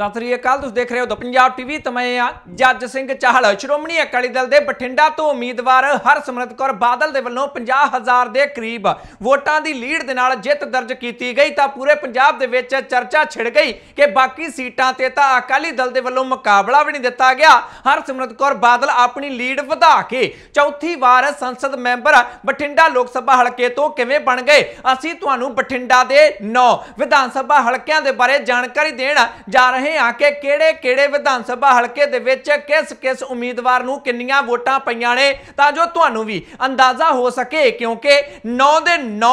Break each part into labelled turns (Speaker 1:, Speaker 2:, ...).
Speaker 1: ਸਤਿ ਸ੍ਰੀ ਅਕਾਲ ਤੁਸੀਂ ਦੇਖ ਰਹੇ ਹੋ ਦ ਪੰਜਾਬ ਟੀਵੀ ਤਮੈ ਆ ਜੱਜ ਸਿੰਘ ਚਾਹਲ ਸ਼੍ਰੋਮਣੀ ਅਕਾਲੀ ਦਲ ਦੇ ਬਠਿੰਡਾ ਤੋਂ ਉਮੀਦਵਾਰ ਹਰਸਿਮਰਤ ਕੌਰ ਬਾਦਲ ਦੇ ਵੱਲੋਂ 50000 ਦੇ ਕਰੀਬ ਵੋਟਾਂ ਦੀ ਲੀਡ ਦੇ ਨਾਲ ਜਿੱਤ ਦਰਜ ਕੀਤੀ ਗਈ ਤਾਂ ਪੂਰੇ ਪੰਜਾਬ ਦੇ ਵਿੱਚ ਚਰਚਾ ਛਿੜ ਗਈ ਕਿ ਬਾਕੀ ਸੀਟਾਂ ਤੇ ਤਾਂ ਅਕਾਲੀ ਦਲ ਦੇ ਵੱਲੋਂ ਮੁਕਾਬਲਾ ਵੀ ਨਹੀਂ ਦਿੱਤਾ ਗਿਆ ਹਰਸਿਮਰਤ ਕੌਰ ਬਾਦਲ ਆਪਣੀ ਲੀਡ ਵਧਾ ਕੇ ਚੌਥੀ ਵਾਰ ਸੰਸਦ ਮੈਂਬਰ ਬਠਿੰਡਾ ਲੋਕ ਸਭਾ ਹਲਕੇ ਤੋਂ ਕਿਵੇਂ ਬਣ ਗਏ ਅਸੀਂ ਤੁਹਾਨੂੰ ਬਠਿੰਡਾ ਦੇ 9 ਵਿਧਾਨ ਸਭਾ ਹਲਕਿਆਂ ਦੇ ਬਾਰੇ ਜਾਣਕਾਰੀ ਦੇਣ ਜਾ ਰਹੇ ਰਹੇ ਹਾਂ ਕਿ ਕਿਹੜੇ ਕਿਹੜੇ ਵਿਧਾਨ ਸਭਾ ਹਲਕੇ ਦੇ ਵਿੱਚ ਕਿਸ ਕਿਸ ਉਮੀਦਵਾਰ ਨੂੰ ਕਿੰਨੀਆਂ ਵੋਟਾਂ ਪਈਆਂ ਨੇ ਤਾਂ ਜੋ ਤੁਹਾਨੂੰ ਵੀ ਅੰਦਾਜ਼ਾ ਹੋ ਸਕੇ ਕਿਉਂਕਿ 9 ਦੇ 9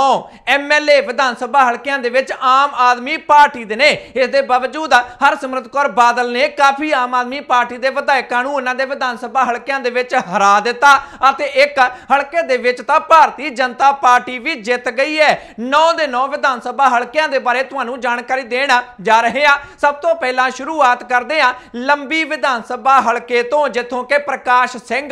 Speaker 1: ਐਮਐਲਏ ਵਿਧਾਨ ਸਭਾ ਹਲਕਿਆਂ ਦੇ ਵਿੱਚ ਆਮ ਆਦਮੀ ਪਾਰਟੀ ਦੇ ਨੇ ਇਸ ਦੇ ਬਾਵਜੂਦ ਹਰਸਿਮਰਤ ਕੌਰ ਬਾਦਲ ਨੇ ਕਾਫੀ ਆਮ ਆਦਮੀ ਪਾਰਟੀ ਦੇ ਵਿਧਾਇਕਾਂ ਨੂੰ ਉਹਨਾਂ ਦੇ ਵਿਧਾਨ ਸਭਾ ਹਲਕਿਆਂ ਦੇ ਵਿੱਚ ਹਰਾ ਦਿੱਤਾ ਅਤੇ ਇੱਕ ਹਲਕੇ ਦੇ ਵਿੱਚ ਤਾਂ ਭਾਰਤੀ ਜਨਤਾ ਪਾਰਟੀ ਵੀ ਜਿੱਤ ਗਈ ਹੈ 9 ਦੇ 9 ਵਿਧਾਨ ਸਭਾ ਹਲਕਿਆਂ ਦੇ ਬਾਰੇ ਤੁਹਾਨੂੰ ਜਾਣਕਾਰੀ ਦੇਣ ਜਾ ਰਹੇ ਆ ਸਭ ਤੋਂ ਪਹਿਲਾਂ ਗੱਲਾਂ ਸ਼ੁਰੂਆਤ ਕਰਦੇ ਆ ਲੰਬੀ ਵਿਧਾਨ ਸਭਾ ਹਲਕੇ ਤੋਂ ਜਿੱਥੋਂ ਕਿ ਪ੍ਰਕਾਸ਼ ਸਿੰਘ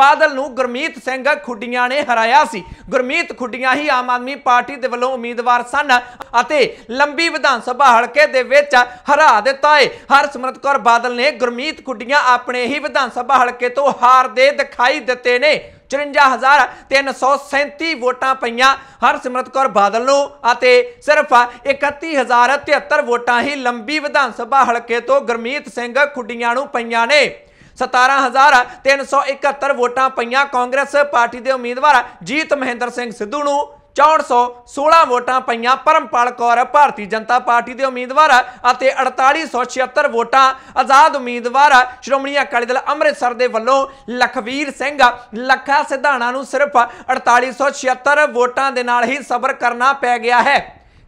Speaker 1: ਬਾਦਲ ਨੂੰ ਗੁਰਮੀਤ ਸਿੰਘ ਖੁੱਡੀਆਂ ਨੇ ਹਰਾਇਆ ਸੀ ਗੁਰਮੀਤ ਖੁੱਡੀਆਂ ਹੀ ਆਮ ਆਦਮੀ ਪਾਰਟੀ ਦੇ ਵੱਲੋਂ ਉਮੀਦਵਾਰ ਸਨ ਅਤੇ ਲੰਬੀ ਵਿਧਾਨ ਸਭਾ ਹਲਕੇ ਦੇ ਵਿੱਚ ਹਰਾ ਦਿੱਤਾ ਹੈ ਹਰਸਿਮਰਤ ਕੌਰ ਬਾਦਲ ਨੇ ਗੁਰਮੀਤ ਖੁੱਡੀਆਂ ਆਪਣੇ ਹੀ ਵਿਧਾਨ ਸਭਾ ਹਲਕੇ ਤੋਂ ਹਾਰ ਦੇ ਦਿਖਾਈ ਦਿੱਤੇ ਨੇ 54337 ਵੋਟਾਂ ਪਈਆਂ ਹਰਸਿਮਰਤ ਕੌਰ ਬਾਦਲ ਨੂੰ ਅਤੇ ਸਿਰਫ 31073 ਵੋਟਾਂ ਹੀ ਲੰਬੀ ਵਿਧਾਨ ਸਭਾ ਹਲਕੇ ਤੋਂ ਗਰਮੀਤ ਸਿੰਘ ਖੁੱਡੀਆਂ ਨੂੰ ਪਈਆਂ ਨੇ 17371 ਵੋਟਾਂ ਪਈਆਂ ਕਾਂਗਰਸ ਪਾਰਟੀ ਦੇ ਉਮੀਦਵਾਰ ਜੀਤ ਮਹਿੰਦਰ ਸਿੰਘ ਸਿੱਧੂ ਨੂੰ 4416 ਵੋਟਾਂ ਪਈਆਂ ਪਰਮਪਾਲ ਕੌਰ ਭਾਰਤੀ ਜਨਤਾ ਪਾਰਟੀ ਦੇ ਉਮੀਦਵਾਰ ਅਤੇ 4876 ਵੋਟਾਂ ਆਜ਼ਾਦ ਉਮੀਦਵਾਰ ਸ਼੍ਰੋਮਣੀ ਅਕਾਲੀ ਦਲ ਅੰਮ੍ਰਿਤਸਰ ਦੇ ਵੱਲੋਂ ਲਖਵੀਰ ਸਿੰਘ ਲੱਖਾ ਸਿਧਾਣਾ ਨੂੰ ਸਿਰਫ 4876 ਵੋਟਾਂ ਦੇ ਨਾਲ ਹੀ ਸਬਰ ਕਰਨਾ ਪੈ ਗਿਆ ਹੈ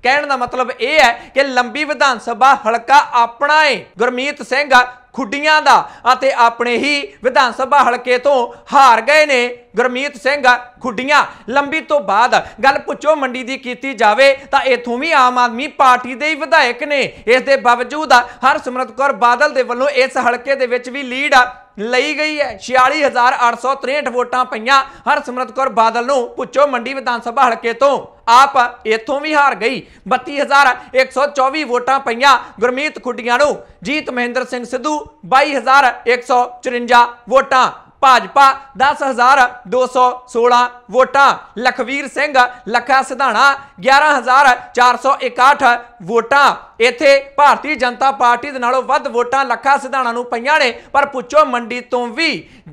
Speaker 1: ਕਹਿਣ ਦਾ ਮਤਲਬ ਇਹ ਹੈ ਕਿ ਲੰਬੀ ਵਿਧਾਨ ਸਭਾ ਹਲਕਾ ਆਪਣਾ ਹੈ ਗੁਰਮੀਤ ਸਿੰਘ ਖੁੱਡੀਆਂ ਦਾ ਅਤੇ ਆਪਣੇ ਹੀ ਵਿਧਾਨ ਸਭਾ ਹਲਕੇ ਤੋਂ ਹਾਰ ਗਏ ਨੇ ਗਰਮੀਤ ਸਿੰਘ ਖੁੱਡੀਆਂ ਲੰਬੀ ਤੋਂ ਬਾਅਦ ਗੱਲ ਪੁੱਛੋ ਮੰਡੀ ਦੀ ਕੀਤੀ ਜਾਵੇ ਤਾਂ ਇਥੋਂ ਵੀ ਆਮ ਆਦਮੀ ਪਾਰਟੀ ਦੇ ਹੀ ਵਿਧਾਇਕ ਨੇ ਇਸ ਦੇ ਬਾਵਜੂਦ ਹਰ ਸਮਰਤ ਕੌਰ ਬਾਦਲ ਦੇ ਵੱਲੋਂ ਇਸ ਹਲਕੇ ਦੇ ਵਿੱਚ ਵੀ ਲੀਡ ਲਈ ਗਈ ਹੈ 46863 ਵੋਟਾਂ ਪਈਆਂ ਹਰਸਿਮਰਤ ਕੌਰ ਬਾਦਲ ਨੂੰ ਪੁੱਛੋ ਮੰਡੀ ਵਿਧਾਨ ਸਭਾ ਹਲਕੇ ਤੋਂ ਆਪ ਇਥੋਂ ਵੀ ਹਾਰ ਗਈ 32124 ਵੋਟਾਂ ਪਈਆਂ ਗੁਰਮੀਤ ਖੁੱਡੀਆਂ ਨੂੰ ਜੀਤ ਮਹਿੰਦਰ ਸਿੰਘ ਸਿੱਧੂ 22154 ਵੋਟਾਂ ਭਾਜਪਾ 10216 ਵੋਟਾਂ ਲਖਵੀਰ ਸਿੰਘ ਲੱਖਾ ਸਿਧਾਣਾ 11461 ਵੋਟਾਂ ਇੱਥੇ ਭਾਰਤੀ ਜਨਤਾ ਪਾਰਟੀ ਦੇ ਨਾਲੋਂ ਵੱਧ ਵੋਟਾਂ ਲੱਖਾ ਸਿਧਾਣਾ ਨੂੰ ਪਈਆਂ ਨੇ ਪਰ ਪੁੱਛੋ ਮੰਡੀ ਤੋਂ ਵੀ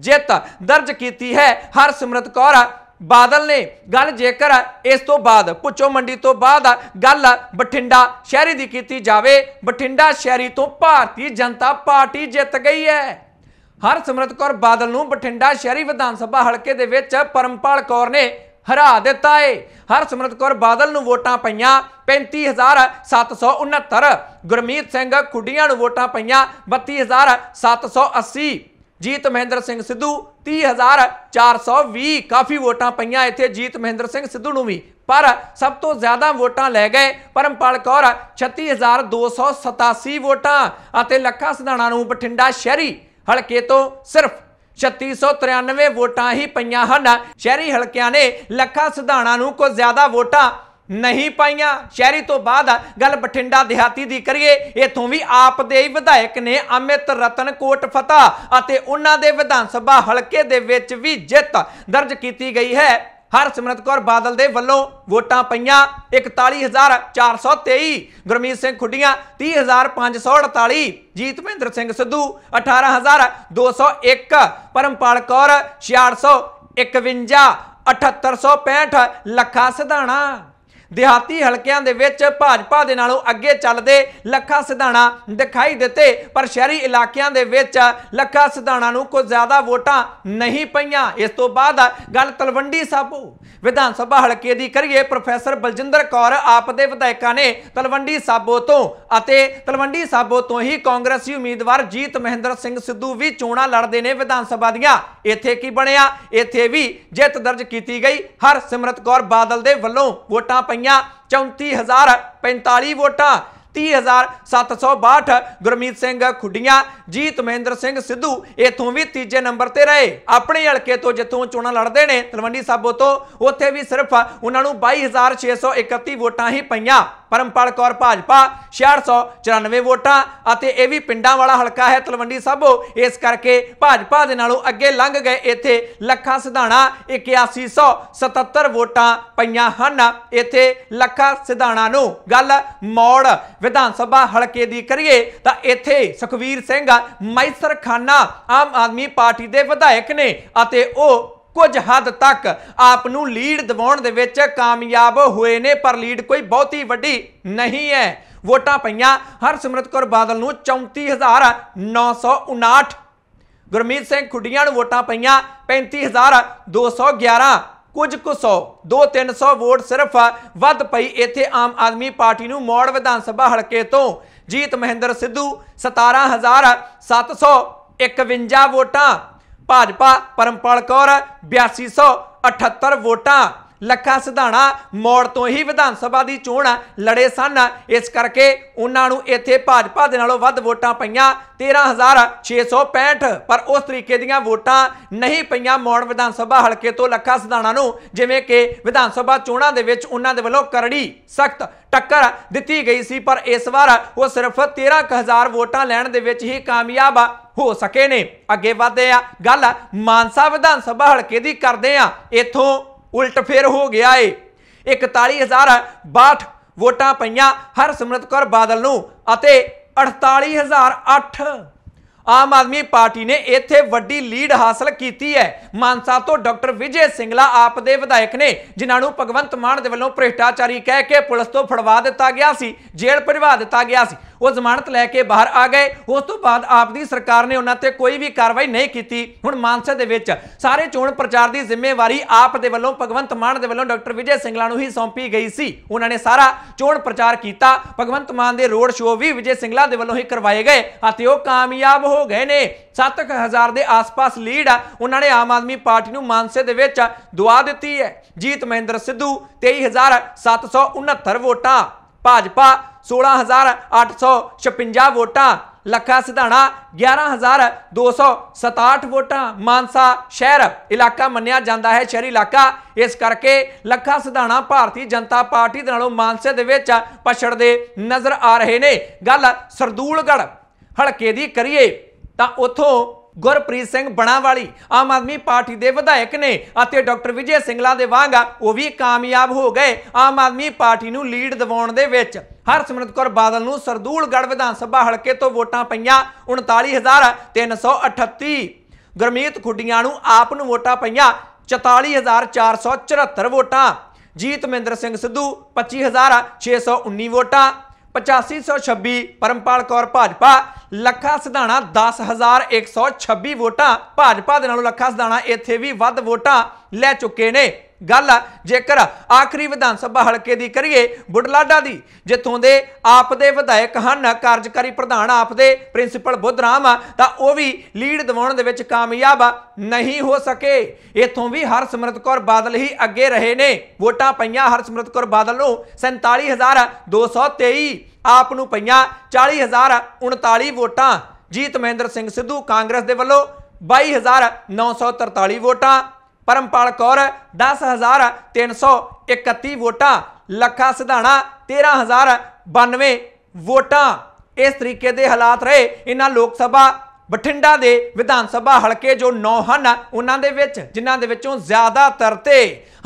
Speaker 1: ਜਿੱਤ ਦਰਜ ਕੀਤੀ ਹੈ ਹਰਸਿਮਰਤ ਕੌਰ ਬਾਦਲ ਨੇ ਗੱਲ ਜੇਕਰ ਇਸ ਤੋਂ ਬਾਅਦ ਪੁੱਛੋ ਮੰਡੀ ਤੋਂ ਬਾਅਦ ਗੱਲ ਬਠਿੰਡਾ ਸ਼ਹਿਰੀ ਦੀ ਕੀਤੀ ਜਾਵੇ ਬਠਿੰਡਾ ਸ਼ਹਿਰੀ ਤੋਂ ਭਾਰਤੀ ਜਨਤਾ ਪਾਰਟੀ ਜਿੱਤ ਗਈ ਹੈ ਹਰਸਿਮਰਤ ਕੌਰ ਬਾਦਲ ਨੂੰ ਬਠਿੰਡਾ ਸ਼ਹਿਰੀ ਵਿਧਾਨ ਸਭਾ ਹਲਕੇ ਦੇ ਵਿੱਚ ਪਰਮਪਾਲ ਕੌਰ ਨੇ ਹਰਾ ਦਿੱਤਾ ਏ ਹਰਸਿਮਰਤ ਕੌਰ ਬਾਦਲ ਨੂੰ ਵੋਟਾਂ ਪਈਆਂ 35769 ਗੁਰਮੀਤ ਸਿੰਘ ਖੁੱਡੀਆਂ ਨੂੰ ਵੋਟਾਂ ਪਈਆਂ 32780 ਜੀਤ ਮਹਿੰਦਰ ਸਿੰਘ ਸਿੱਧੂ 30420 ਕਾਫੀ ਵੋਟਾਂ ਪਈਆਂ ਇੱਥੇ ਜੀਤ ਮਹਿੰਦਰ ਸਿੰਘ ਸਿੱਧੂ ਨੂੰ ਵੀ ਪਰ ਸਭ ਤੋਂ ਜ਼ਿਆਦਾ ਵੋਟਾਂ ਲੈ ਗਏ ਪਰਮਪਾਲ ਕੌਰ 36287 ਵੋਟਾਂ ਅਤੇ ਲੱਖਾ ਸਿਧਾਣਾ ਨੂੰ ਬਠਿੰਡਾ ਸ਼ਹਿਰੀ ਹਲਕੇ ਤੋਂ ਸਿਰਫ 3693 ਵੋਟਾਂ ਹੀ ਪਈਆਂ ਹਨ ਸ਼ਹਿਰੀ ਹਲਕਿਆਂ ਨੇ ਲੱਖਾਂ ਸਿਧਾਣਾ ਨੂੰ ਕੋਈ ਜ਼ਿਆਦਾ ਵੋਟਾਂ ਨਹੀਂ ਪਾਈਆਂ ਸ਼ਹਿਰੀ ਤੋਂ ਬਾਅਦ ਗੱਲ ਬਠਿੰਡਾ ਦਿਹਾਤੀ ਦੀ ਕਰੀਏ ਇਥੋਂ ਵੀ ਆਪ ਦੇ ਹੀ ਵਿਧਾਇਕ ਨੇ ਅਮਿਤ ਰਤਨ ਕੋਟ ਫਤਾ ਅਤੇ ਉਹਨਾਂ ਦੇ ਵਿਧਾਨ ਸਭਾ ਹਲਕੇ ਦੇ ਵਿੱਚ ਵੀ ਜਿੱਤ ਦਰਜ ਕੀਤੀ ਗਈ ਹੈ ਹਰਸਿਮਰਤ ਕੌਰ ਬਾਦਲ ਦੇ ਵੱਲੋਂ ਵੋਟਾਂ ਪਈਆਂ 41423 ਗੁਰਮੀਤ ਸਿੰਘ ਖੁੱਡੀਆਂ 30548 ਜੀਤਪਿੰਦਰ ਸਿੰਘ ਸਿੱਧੂ 18201 ਪਰਮਪਾਲ ਕੌਰ 6651 7865 ਲੱਖਾ ਸਿਧਾਣਾ ਦਿਹਾਤੀ ਹਲਕਿਆਂ ਦੇ ਵਿੱਚ ਭਾਜਪਾ ਦੇ ਨਾਲੋਂ ਅੱਗੇ ਚੱਲਦੇ ਲੱਖਾ ਸਿਧਾਣਾ ਦਿਖਾਈ ਦਿੱਤੇ ਪਰ ਸ਼ਹਿਰੀ ਇਲਾਕਿਆਂ ਦੇ ਵਿੱਚ ਲੱਖਾ ਸਿਧਾਣਾ ਨੂੰ ਕੋਈ ਜ਼ਿਆਦਾ ਵੋਟਾਂ ਨਹੀਂ ਪਈਆਂ ਇਸ ਤੋਂ ਬਾਅਦ ਗੱਲ ਤਲਵੰਡੀ ਸਾਬੋ ਵਿਧਾਨ ਸਭਾ ਹਲਕੇ ਦੀ ਕਰੀਏ ਪ੍ਰੋਫੈਸਰ ਬਲਜਿੰਦਰ ਕੌਰ ਆਪ ਦੇ ਵਿਧਾਇਕਾਂ ਨੇ ਤਲਵੰਡੀ ਸਾਬੋ ਤੋਂ ਅਤੇ ਤਲਵੰਡੀ ਸਾਬੋ ਤੋਂ ਹੀ ਕਾਂਗਰਸੀ ਉਮੀਦਵਾਰ ਜੀਤ ਮਹਿੰਦਰ ਸਿੰਘ ਸਿੱਧੂ ਵੀ ਚੋਣਾਂ ਲੜਦੇ ਨੇ ਵਿਧਾਨ ਸਭਾ ਦੀਆਂ ਇੱਥੇ ਕੀ ਬਣਿਆ ਇੱਥੇ ਵੀ ਜਿੱਤ ਦਰਜ ਕੀਤੀ ਗਈ ਹਰ ਸਿਮਰਤ ਕੌਰ ਬਾਦਲ ਦੇ ਵੱਲੋਂ ਵੋਟਾਂ ਪਈਆਂ ਹੋਈਆਂ 34045 ਵੋਟਾਂ 30762 ਗੁਰਮੀਤ ਸਿੰਘ ਖੁੱਡੀਆਂ ਜੀਤ ਮਹਿੰਦਰ ਸਿੰਘ ਸਿੱਧੂ ਇਥੋਂ ਵੀ ਤੀਜੇ ਨੰਬਰ ਤੇ ਰਹੇ ਆਪਣੇ ਹਲਕੇ ਤੋਂ ਜਿੱਥੋਂ ਚੋਣਾਂ ਲੜਦੇ ਨੇ ਤਲਵੰਡੀ ਸਾਬੋ ਤੋਂ ਉੱਥੇ ਵੀ ਸਿਰਫ ਉਹਨਾਂ ਨੂੰ 22631 ਵੋਟਾਂ ਹੀ ਪਈਆਂ ਪਰਮਪਾਲ ਕੌਰ ਭਾਜਪਾ 6694 ਵੋਟਾਂ ਅਤੇ ਇਹ ਵੀ ਪਿੰਡਾਂ ਵਾਲਾ ਹਲਕਾ ਹੈ ਤਲਵੰਡੀ ਸਾਬੋ ਇਸ ਕਰਕੇ ਭਾਜਪਾ ਦੇ ਨਾਲੋਂ ਅੱਗੇ ਲੰਘ ਗਏ ਇੱਥੇ ਲੱਖਾ ਸਿਧਾਣਾ 8177 ਵੋਟਾਂ ਪਈਆਂ ਹਨ ਇੱਥੇ ਲੱਖਾ ਸਿਧਾਣਾ ਨੂੰ ਗੱਲ ਮੌੜ ਵਿਧਾਨ ਸਭਾ ਹਲਕੇ ਦੀ ਕਰੀਏ ਤਾਂ ਇੱਥੇ ਸੁਖਵੀਰ ਸਿੰਘ ਮੈਸਰ ਖਾਨਾ ਆਮ ਆਦਮੀ ਪਾਰਟੀ ਦੇ ਵਿਧਾਇਕ ਨੇ ਅਤੇ ਉਹ ਕੁਝ ਹੱਦ ਤੱਕ ਆਪ ਨੂੰ ਲੀਡ ਦਿਵਾਉਣ ਦੇ ਵਿੱਚ ਕਾਮਯਾਬ ਹੋਏ ਨੇ ਪਰ ਲੀਡ ਕੋਈ ਬਹੁਤੀ ਵੱਡੀ ਨਹੀਂ ਹੈ ਵੋਟਾਂ ਪਈਆਂ ਹਰਸਿਮਰਤ ਕੌਰ ਬਾਦਲ ਨੂੰ 34959 ਗੁਰਮੀਤ ਸਿੰਘ ਖੁੱਡੀਆਂ ਨੂੰ ਵੋਟਾਂ ਪਈਆਂ 35211 ਕੁਝ ਕੁ 100 2-300 ਵੋਟ ਸਿਰਫ ਵੱਧ ਪਈ ਇੱਥੇ ਆਮ ਆਦਮੀ ਪਾਰਟੀ ਨੂੰ ਮੌੜ ਵਿਧਾਨ ਸਭਾ ਹਲਕੇ ਤੋਂ ਜੀਤ ਮਹਿੰਦਰ ਸਿੱਧੂ 17751 ਵੋਟਾਂ ਭਾਜਪਾ ਪਰਮਪਾਲ ਕੌਰ 8278 ਵੋਟਾਂ ਲੱਖਾ ਸਿਧਾਣਾ ਮੋੜ ਤੋਂ ਹੀ ਵਿਧਾਨ ਸਭਾ ਦੀ ਚੋਣ ਲੜੇ ਸਨ ਇਸ ਕਰਕੇ ਉਹਨਾਂ ਨੂੰ ਇੱਥੇ ਭਾਜਪਾ ਦੇ ਨਾਲੋਂ ਵੱਧ ਵੋਟਾਂ ਪਈਆਂ 13665 ਪਰ ਉਸ ਤਰੀਕੇ ਦੀਆਂ ਵੋਟਾਂ ਨਹੀਂ ਪਈਆਂ ਮੌੜ ਵਿਧਾਨ ਸਭਾ ਹਲਕੇ ਤੋਂ ਲੱਖਾ ਸਿਧਾਣਾ ਨੂੰ ਜਿਵੇਂ ਕਿ ਵਿਧਾਨ ਸਭਾ ਚੋਣਾਂ ਦੇ ਵਿੱਚ ਉਹਨਾਂ ਦੇ ਵੱਲੋਂ ਕਰੜੀ ਸਖਤ ਟੱਕਰ ਦਿੱਤੀ ਗਈ ਸੀ ਪਰ ਇਸ ਵਾਰ ਉਹ ਸਿਰਫ 13000 ਵੋਟਾਂ ਲੈਣ ਦੇ ਵਿੱਚ ਹੀ ਕਾਮਯਾਬ ਹੋ ਸਕੇ ਨੇ ਅੱਗੇ ਵਧਦੇ ਆ ਗੱਲ ਮਾਨਸਾ ਵਿਧਾਨ ਸਭਾ ਹਲਕੇ ਦੀ ਕਰਦੇ ਆ ਇਥੋਂ ਉਲਟ ਫੇਰ ਹੋ ਗਿਆ ਏ 41062 ਵੋਟਾਂ ਪਈਆਂ ਹਰਸਿਮਰਤ ਕੌਰ ਬਾਦਲ ਨੂੰ ਅਤੇ 48008 ਆਮ ਆਦਮੀ ਪਾਰਟੀ ਨੇ ਇੱਥੇ ਵੱਡੀ ਲੀਡ ਹਾਸਲ ਕੀਤੀ ਹੈ ਮਾਨਸਾ ਤੋਂ ਡਾਕਟਰ ਵਿਜੇ ਸਿੰਘਲਾ ਆਪ ਦੇ ਵਿਧਾਇਕ ਨੇ ਜਿਨ੍ਹਾਂ ਨੂੰ ਭਗਵੰਤ ਮਾਨ ਦੇ ਵੱਲੋਂ ਭ੍ਰਿਸ਼ਟਾਚਾਰੀ ਕਹਿ ਕੇ ਪੁਲਿਸ ਤੋਂ ਫੜਵਾ ਦਿੱਤਾ ਗਿਆ ਸੀ ਜੇਲ੍ਹ ਭਜਵਾ ਦਿੱਤਾ ਗਿਆ ਸੀ ਉਹ ਜ਼ਮਾਨਤ ਲੈ ਕੇ ਬਾਹਰ ਆ ਗਏ ਉਸ ਤੋਂ ਬਾਅਦ ਆਪ ਦੀ ਸਰਕਾਰ ਨੇ ਉਹਨਾਂ ਤੇ ਕੋਈ ਵੀ ਕਾਰਵਾਈ ਨਹੀਂ ਕੀਤੀ ਹੁਣ ਮਾਨਸਾ ਦੇ ਵਿੱਚ ਸਾਰੇ ਚੋਣ ਪ੍ਰਚਾਰ ਦੀ ਜ਼ਿੰਮੇਵਾਰੀ ਆਪ ਦੇ ਵੱਲੋਂ ਭਗਵੰਤ ਮਾਨ ਦੇ ਵੱਲੋਂ ਡਾਕਟਰ ਵਿਜੇ ਸਿੰਘਲਾ ਨੂੰ ਹੀ ਸੌਂਪੀ ਗਈ ਸੀ ਉਹਨਾਂ ਨੇ ਸਾਰਾ ਚੋਣ ਪ੍ਰਚਾਰ ਕੀਤਾ ਭਗਵੰਤ ਮਾਨ ਦੇ ਰੋਡ ਸ਼ੋਅ ਵੀ ਵਿਜੇ ਸਿੰਘਲਾ ਦੇ ਵੱਲੋਂ ਹੀ ਕਰਵਾਏ ਗਏ ਅਤੇ ਉਹ ਕਾਮਯਾਬ ਹੋ ਗਏ ਨੇ 7000 ਦੇ ਆਸ-ਪਾਸ ਲੀਡ ਆ ਉਹਨਾਂ ਨੇ ਆਮ ਆਦਮੀ ਪਾਰਟੀ ਨੂੰ ਮਾਨਸੇ ਦੇ ਵਿੱਚ ਦੁਆ ਦਿੱਤੀ ਹੈ ਜੀਤ ਮਹਿੰਦਰ ਸਿੱਧੂ 23769 ਵੋਟਾਂ ਭਾਜਪਾ 16856 ਵੋਟਾਂ ਲੱਖਾ ਸਿਧਾਣਾ 11267 ਵੋਟਾਂ ਮਾਨਸਾ ਸ਼ਹਿਰ ਇਲਾਕਾ ਮੰਨਿਆ ਜਾਂਦਾ ਹੈ ਸ਼ਹਿਰੀ ਇਲਾਕਾ ਇਸ ਕਰਕੇ ਲੱਖਾ ਸਿਧਾਣਾ ਭਾਰਤੀ ਜਨਤਾ ਪਾਰਟੀ ਦੇ ਨਾਲੋਂ ਮਾਨਸੇ ਦੇ ਵਿੱਚ ਪਛੜਦੇ ਨਜ਼ਰ ਆ ਰਹੇ ਨੇ ਗੱਲ ਸਰਦੂਲਗੜ ਹਲਕੇ ਦੀ ਕਰੀਏ ਤਾਂ ਉਥੋਂ ਗੁਰਪ੍ਰੀਤ ਸਿੰਘ ਬਣਾਵਾਲੀ ਆਮ ਆਦਮੀ ਪਾਰਟੀ ਦੇ ਵਿਧਾਇਕ ਨੇ ਅਤੇ ਡਾਕਟਰ ਵਿਜੇ ਸਿੰਘਲਾ ਦੇ ਵਾਂਗ ਉਹ ਵੀ ਕਾਮਯਾਬ ਹੋ ਗਏ ਆਮ ਆਦਮੀ ਪਾਰਟੀ ਨੂੰ ਲੀਡ ਦਿਵਾਉਣ ਦੇ ਵਿੱਚ ਹਰਸਿਮਰਤ ਕੌਰ ਬਾਦਲ ਨੂੰ ਸਰਦੂਲਗੜ ਵਿਧਾਨ ਸਭਾ ਹਲਕੇ ਤੋਂ ਵੋਟਾਂ ਪਈਆਂ 39338 ਗੁਰਮੀਤ ਖੁੱਡੀਆਂ ਨੂੰ ਆਪ ਨੂੰ ਵੋਟਾਂ ਪਈਆਂ 44474 ਵੋਟਾਂ ਜੀਤਮਿੰਦਰ ਸਿੰਘ ਸਿੱਧੂ 25619 ਵੋਟਾਂ 8526 ਪਰਮਪਾਲ ਕੌਰ ਭਾਜਪਾ ਲੱਖਾ ਸਿਧਾਣਾ 10126 ਵੋਟਾਂ ਭਾਜਪਾ ਦੇ ਨਾਲੋਂ ਲੱਖਾ ਸਿਧਾਣਾ ਇੱਥੇ ਵੀ ਵੱਧ ਵੋਟਾਂ ਲੈ ਚੁੱਕੇ ਨੇ ਗੱਲ ਆ ਜੇਕਰ ਆਖਰੀ ਵਿਧਾਨ ਸਭਾ ਹਲਕੇ ਦੀ ਕਰੀਏ ਬੁੱਢਲਾਡਾ ਦੀ ਜਿੱਥੋਂ ਦੇ ਆਪ ਦੇ ਵਿਧਾਇਕ ਹਨ ਕਾਰਜਕਾਰੀ ਪ੍ਰਧਾਨ ਆਪ ਦੇ ਪ੍ਰਿੰਸੀਪਲ ਬੁੱਧਰਾਮ ਆ ਤਾਂ ਉਹ ਵੀ ਲੀਡ ਦਿਵਾਉਣ ਦੇ ਵਿੱਚ ਕਾਮਯਾਬ ਨਹੀਂ ਹੋ ਸਕੇ ਇਥੋਂ ਵੀ ਹਰਸਿਮਰਤ ਕੌਰ ਬਾਦਲ ਹੀ ਅੱਗੇ ਰਹੇ ਨੇ ਵੋਟਾਂ ਪਈਆਂ ਹਰਸਿਮਰਤ ਕੌਰ ਬਾਦਲ ਨੂੰ 47223 ਆਪ ਨੂੰ ਪਈਆਂ 40039 ਵੋਟਾਂ ਜੀਤ ਮਹਿੰਦਰ ਸਿੰਘ ਸਿੱਧੂ ਕਾਂਗਰਸ ਦੇ ਵੱਲੋਂ 22943 ਵੋਟਾਂ ਪਰਮਪਾਲ ਕੌਰ 10331 ਵੋਟਾਂ ਲੱਖਾ ਸਿਧਾਣਾ 13092 ਵੋਟਾਂ ਇਸ ਤਰੀਕੇ ਦੇ ਹਾਲਾਤ ਰਹੇ ਇਹਨਾਂ ਲੋਕ ਸਭਾ ਬਠਿੰਡਾ ਦੇ ਵਿਧਾਨ ਸਭਾ ਹਲਕੇ ਜੋ 9 ਹਨ ਉਹਨਾਂ ਦੇ ਵਿੱਚ ਜਿਨ੍ਹਾਂ ਦੇ ਵਿੱਚੋਂ ਜ਼ਿਆਦਾਤਰ ਤੇ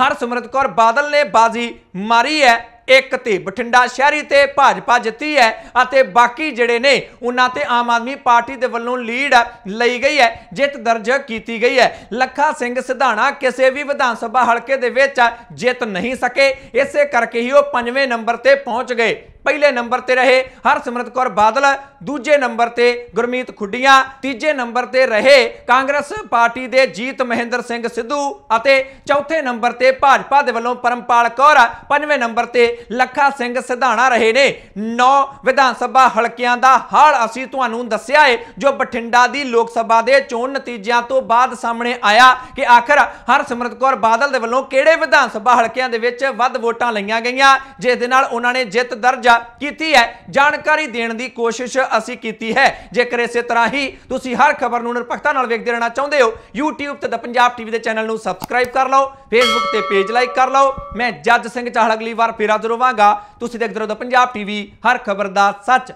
Speaker 1: ਹਰਸਿਮਰਤ ਕੌਰ ਬਾਦਲ ਨੇ ਬਾਜ਼ੀ ਮਾਰੀ ਹੈ ਇੱਕ ਤੇ ਬਠਿੰਡਾ ਸ਼ਹਿਰੀ ਤੇ ਭਾਜਪਾ ਜਿੱਤੀ ਹੈ ਅਤੇ ਬਾਕੀ ਜਿਹੜੇ ਨੇ ਉਹਨਾਂ ਤੇ ਆਮ ਆਦਮੀ ਪਾਰਟੀ ਦੇ ਵੱਲੋਂ ਲੀਡ ਲਈ ਗਈ ਹੈ ਜਿੱਤ ਦਰਜ ਕੀਤੀ ਗਈ ਹੈ ਲੱਖਾ ਸਿੰਘ ਸਿਧਾਣਾ ਕਿਸੇ ਵੀ ਵਿਧਾਨ ਸਭਾ ਹਲਕੇ ਦੇ ਵਿੱਚ ਜਿੱਤ ਨਹੀਂ ਸਕੇ ਇਸੇ ਕਰਕੇ ਹੀ ਉਹ 5ਵੇਂ ਨੰਬਰ ਤੇ ਪਹੁੰਚ ਗਏ ਪਹਿਲੇ ਨੰਬਰ ਤੇ ਰਹੇ ਹਰਸਿਮਰਤ ਕੌਰ ਬਾਦਲ ਦੂਜੇ ਨੰਬਰ ਤੇ ਗੁਰਮੀਤ ਖੁੱਡੀਆਂ ਤੀਜੇ ਨੰਬਰ ਤੇ ਰਹੇ ਕਾਂਗਰਸ ਪਾਰਟੀ ਦੇ ਜੀਤ ਮਹਿੰਦਰ ਸਿੰਘ ਸਿੱਧੂ ਅਤੇ ਚੌਥੇ ਨੰਬਰ ਤੇ ਭਾਜਪਾ ਦੇ ਵੱਲੋਂ ਪਰਮਪਾਲ ਕੌਰ ਪੰਜਵੇਂ ਨੰਬਰ ਤੇ ਲੱਖਾ ਸਿੰਘ ਸਿਧਾਣਾ ਰਹੇ ਨੇ 9 ਵਿਧਾਨ ਸਭਾ ਹਲਕਿਆਂ ਦਾ ਹਾਲ ਅਸੀਂ ਤੁਹਾਨੂੰ ਦੱਸਿਆ ਹੈ ਜੋ ਬਠਿੰਡਾ ਦੀ ਲੋਕ ਸਭਾ ਦੇ ਚੋਣ ਨਤੀਜਿਆਂ ਤੋਂ ਬਾਅਦ ਸਾਹਮਣੇ ਆਇਆ ਕਿ ਆਖਰ ਹਰਸਿਮਰਤ ਕੌਰ ਬਾਦਲ ਦੇ ਵੱਲੋਂ ਕਿਹੜੇ ਵਿਧਾਨ ਸਭਾ ਹਲਕਿਆਂ ਦੇ ਵਿੱਚ ਵੱਧ ਵੋਟਾਂ ਲਈਆਂ ਗਈਆਂ ਜਿਸ ਦੇ ਨਾਲ ਉਹਨਾਂ ਨੇ ਜਿੱਤ ਦਰਜ ਚਰਚਾ ਕੀਤੀ ਹੈ ਜਾਣਕਾਰੀ ਦੇਣ ਦੀ ਕੋਸ਼ਿਸ਼ ਅਸੀਂ ਕੀਤੀ ਹੈ ਜੇਕਰ ਇਸੇ ਤਰ੍ਹਾਂ ਹੀ ਤੁਸੀਂ ਹਰ ਖਬਰ ਨੂੰ ਨਿਰਪੱਖਤਾ ਨਾਲ ਵੇਖਦੇ ਰਹਿਣਾ ਚਾਹੁੰਦੇ ਹੋ YouTube ਤੇ ਦ ਪੰਜਾਬ ਟੀਵੀ ਦੇ ਚੈਨਲ ਨੂੰ ਸਬਸਕ੍ਰਾਈਬ ਕਰ ਲਓ Facebook ਤੇ ਪੇਜ ਲਾਈਕ ਕਰ ਲਓ ਮੈਂ ਜੱਜ ਸਿੰਘ ਚਾਹਲ ਅਗਲੀ ਵਾਰ ਫੇਰ ਹਾਜ਼ਰ ਹੋਵਾਂਗਾ ਤੁਸੀਂ ਦੇਖਦੇ ਰਹੋ ਦ ਪੰਜਾਬ ਟੀਵੀ ਹਰ ਖਬਰ ਦਾ ਸੱਚ